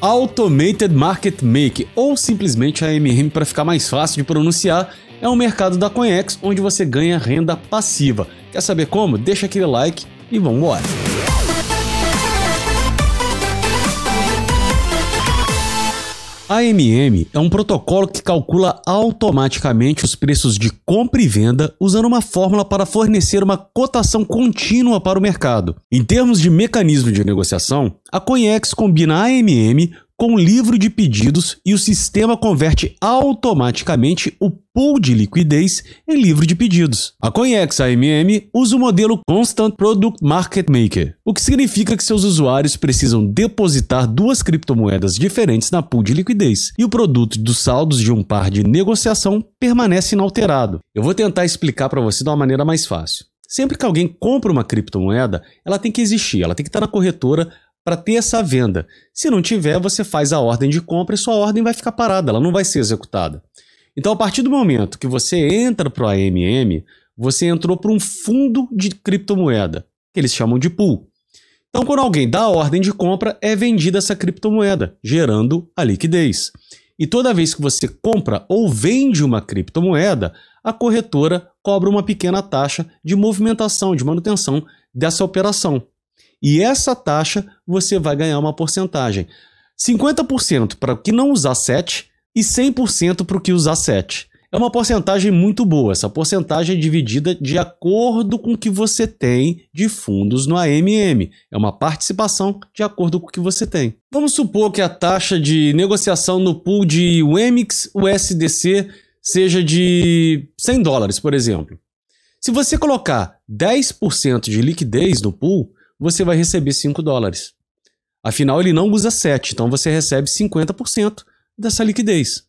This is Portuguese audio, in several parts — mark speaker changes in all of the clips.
Speaker 1: Automated Market Make, ou simplesmente AMM para ficar mais fácil de pronunciar, é um mercado da Coinex onde você ganha renda passiva. Quer saber como? Deixa aquele like e vamos embora. AMM é um protocolo que calcula automaticamente os preços de compra e venda usando uma fórmula para fornecer uma cotação contínua para o mercado. Em termos de mecanismo de negociação, a Coinex combina AMM com o livro de pedidos e o sistema converte automaticamente o pool de liquidez em livro de pedidos. A Coinex AMM usa o modelo Constant Product Market Maker, o que significa que seus usuários precisam depositar duas criptomoedas diferentes na pool de liquidez e o produto dos saldos de um par de negociação permanece inalterado. Eu vou tentar explicar para você de uma maneira mais fácil. Sempre que alguém compra uma criptomoeda, ela tem que existir, ela tem que estar na corretora para ter essa venda. Se não tiver, você faz a ordem de compra e sua ordem vai ficar parada, ela não vai ser executada. Então, a partir do momento que você entra para o AMM, você entrou para um fundo de criptomoeda, que eles chamam de pool. Então, quando alguém dá a ordem de compra, é vendida essa criptomoeda, gerando a liquidez. E toda vez que você compra ou vende uma criptomoeda, a corretora cobra uma pequena taxa de movimentação, de manutenção dessa operação. E essa taxa você vai ganhar uma porcentagem. 50% para o que não usar 7 e 100% para o que usar 7. É uma porcentagem muito boa. Essa porcentagem é dividida de acordo com o que você tem de fundos no AMM. É uma participação de acordo com o que você tem. Vamos supor que a taxa de negociação no pool de UEMIX USDC seja de 100 dólares, por exemplo. Se você colocar 10% de liquidez no pool, você vai receber 5 dólares. Afinal, ele não usa 7, então você recebe 50% dessa liquidez.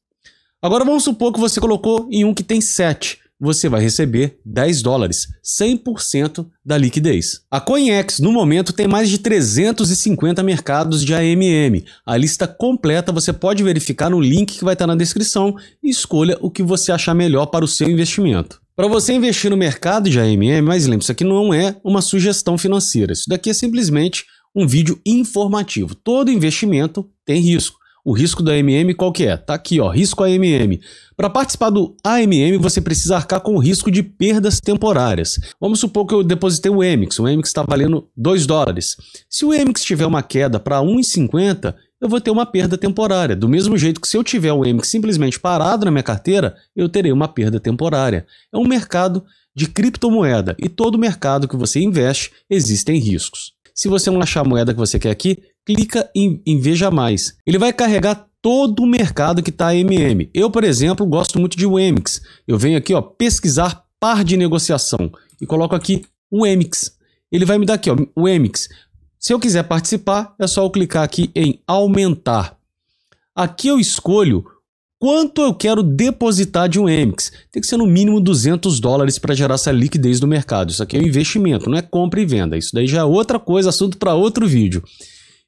Speaker 1: Agora vamos supor que você colocou em um que tem 7 você vai receber 10 dólares, 100% da liquidez. A CoinEx, no momento, tem mais de 350 mercados de AMM. A lista completa você pode verificar no link que vai estar na descrição e escolha o que você achar melhor para o seu investimento. Para você investir no mercado de AMM, mas lembre, isso aqui não é uma sugestão financeira. Isso daqui é simplesmente um vídeo informativo. Todo investimento tem risco. O risco do AMM qual que é? Tá aqui, ó, risco AMM. Para participar do AMM, você precisa arcar com o risco de perdas temporárias. Vamos supor que eu depositei o EMIX, o EMIX está valendo 2 dólares. Se o EMIX tiver uma queda para 1,50, eu vou ter uma perda temporária. Do mesmo jeito que se eu tiver o EMIC simplesmente parado na minha carteira, eu terei uma perda temporária. É um mercado de criptomoeda e todo mercado que você investe existem riscos. Se você não achar a moeda que você quer aqui, clica em, em Veja Mais. Ele vai carregar todo o mercado que está MM. Eu, por exemplo, gosto muito de EMX. Eu venho aqui, ó, pesquisar par de negociação e coloco aqui o EMX. Ele vai me dar aqui, ó, o EMX. Se eu quiser participar, é só eu clicar aqui em aumentar. Aqui eu escolho quanto eu quero depositar de um EMIX. Tem que ser no mínimo 200 dólares para gerar essa liquidez do mercado. Isso aqui é um investimento, não é compra e venda. Isso daí já é outra coisa, assunto para outro vídeo.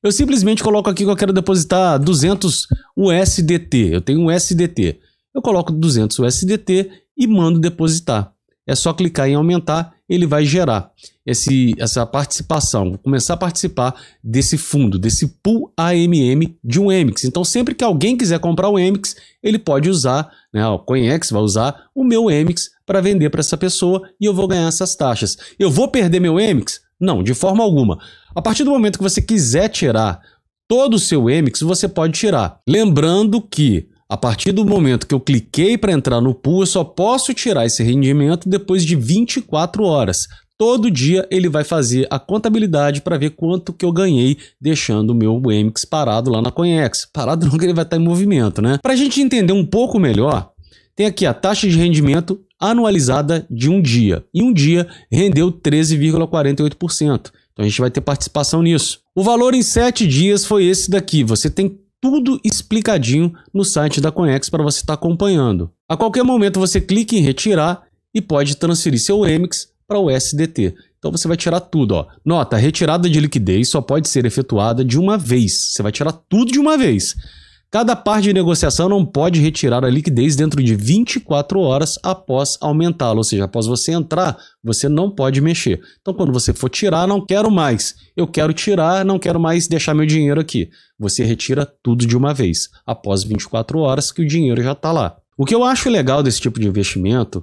Speaker 1: Eu simplesmente coloco aqui que eu quero depositar 200 USDT. Eu tenho um USDT. Eu coloco 200 USDT e mando depositar. É só clicar em aumentar ele vai gerar esse, essa participação, começar a participar desse fundo, desse pool AMM de um EMIX. Então, sempre que alguém quiser comprar o um EMIX, ele pode usar, né, o CoinEx vai usar o meu EMIX para vender para essa pessoa e eu vou ganhar essas taxas. Eu vou perder meu EMIX? Não, de forma alguma. A partir do momento que você quiser tirar todo o seu EMIX, você pode tirar. Lembrando que a partir do momento que eu cliquei para entrar no pool, eu só posso tirar esse rendimento depois de 24 horas. Todo dia ele vai fazer a contabilidade para ver quanto que eu ganhei deixando o meu Emix parado lá na Conex. Parado não que ele vai estar tá em movimento, né? Para a gente entender um pouco melhor, tem aqui a taxa de rendimento anualizada de um dia. E um dia rendeu 13,48%. Então a gente vai ter participação nisso. O valor em 7 dias foi esse daqui. Você tem tudo explicadinho no site da Conex para você estar tá acompanhando. A qualquer momento você clica em retirar e pode transferir seu Remix para o SDT. Então você vai tirar tudo, ó. Nota, retirada de liquidez só pode ser efetuada de uma vez. Você vai tirar tudo de uma vez. Cada parte de negociação não pode retirar a liquidez dentro de 24 horas após aumentá-la, ou seja, após você entrar, você não pode mexer. Então, quando você for tirar, não quero mais. Eu quero tirar, não quero mais deixar meu dinheiro aqui. Você retira tudo de uma vez, após 24 horas que o dinheiro já está lá. O que eu acho legal desse tipo de investimento,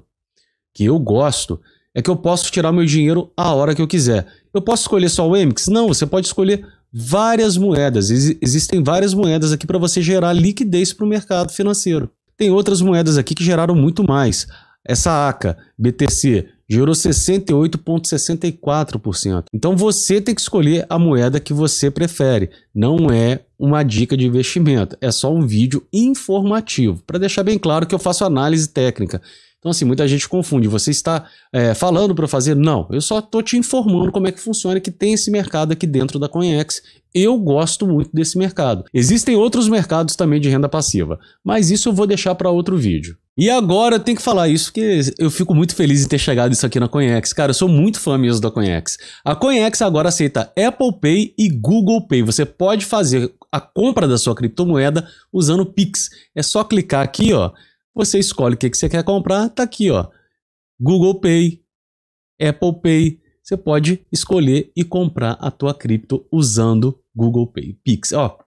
Speaker 1: que eu gosto, é que eu posso tirar meu dinheiro a hora que eu quiser. Eu posso escolher só o EMIX? Não, você pode escolher várias moedas. existem várias moedas aqui para você gerar liquidez para o mercado financeiro. Tem outras moedas aqui que geraram muito mais. Essa ACA, BTC, gerou 68,64%. Então você tem que escolher a moeda que você prefere. Não é uma dica de investimento, é só um vídeo informativo para deixar bem claro que eu faço análise técnica. Então, assim, muita gente confunde. Você está é, falando para fazer? Não, eu só estou te informando como é que funciona, que tem esse mercado aqui dentro da Coinex. Eu gosto muito desse mercado. Existem outros mercados também de renda passiva, mas isso eu vou deixar para outro vídeo. E agora eu tenho que falar isso, porque eu fico muito feliz de ter chegado isso aqui na Coinex. Cara, eu sou muito fã mesmo da Coinex. A Coinex agora aceita Apple Pay e Google Pay. Você pode fazer a compra da sua criptomoeda usando o Pix. É só clicar aqui, ó você escolhe o que, que você quer comprar, tá aqui, ó. Google Pay, Apple Pay. Você pode escolher e comprar a tua cripto usando Google Pay Pix. Ó,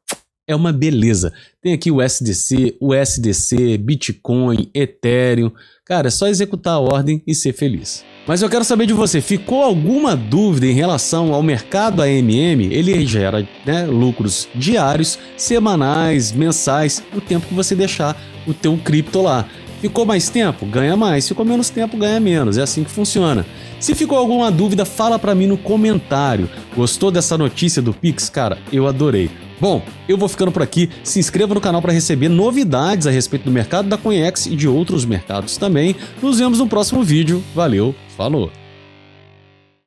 Speaker 1: é uma beleza. Tem aqui o SDC, o SDC, Bitcoin, Ethereum. Cara, é só executar a ordem e ser feliz. Mas eu quero saber de você, ficou alguma dúvida em relação ao mercado AMM? Ele gera né, lucros diários, semanais, mensais, o tempo que você deixar o teu cripto lá. Ficou mais tempo? Ganha mais. Ficou menos tempo? Ganha menos. É assim que funciona. Se ficou alguma dúvida, fala para mim no comentário. Gostou dessa notícia do Pix? Cara, eu adorei. Bom, eu vou ficando por aqui. Se inscreva no canal para receber novidades a respeito do mercado da Conex e de outros mercados também. Nos vemos no próximo vídeo. Valeu, falou!